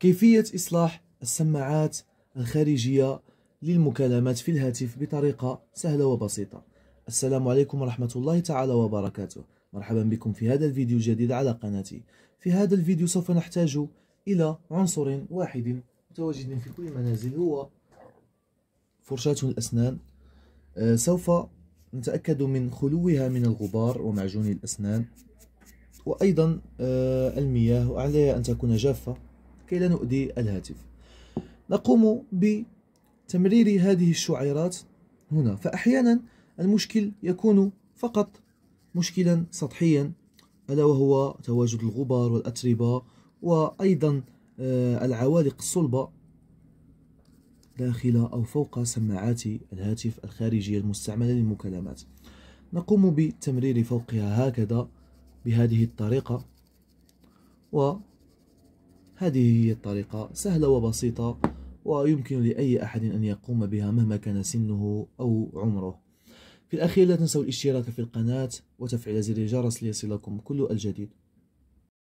كيفية إصلاح السماعات الخارجية للمكالمات في الهاتف بطريقة سهلة وبسيطة السلام عليكم ورحمة الله تعالى وبركاته مرحبا بكم في هذا الفيديو الجديد على قناتي في هذا الفيديو سوف نحتاج إلى عنصر واحد متواجد في كل المنازل هو فرشاة الأسنان آه، سوف نتأكد من خلوها من الغبار ومعجون الأسنان وأيضا آه، المياه وعليها أن تكون جافة كي لا نؤذي الهاتف نقوم بتمرير هذه الشعيرات هنا فأحيانا المشكل يكون فقط مشكلا سطحيا ألا وهو تواجد الغبار والأتربة وأيضا آه، العوالق الصلبة داخل أو فوق سماعات الهاتف الخارجية المستعملة للمكالمات نقوم بتمرير فوقها هكذا بهذه الطريقة و هذه هي الطريقة سهلة وبسيطة ويمكن لأي أحد أن يقوم بها مهما كان سنه أو عمره في الأخير لا تنسوا الاشتراك في القناة وتفعيل زر الجرس ليصلكم كل الجديد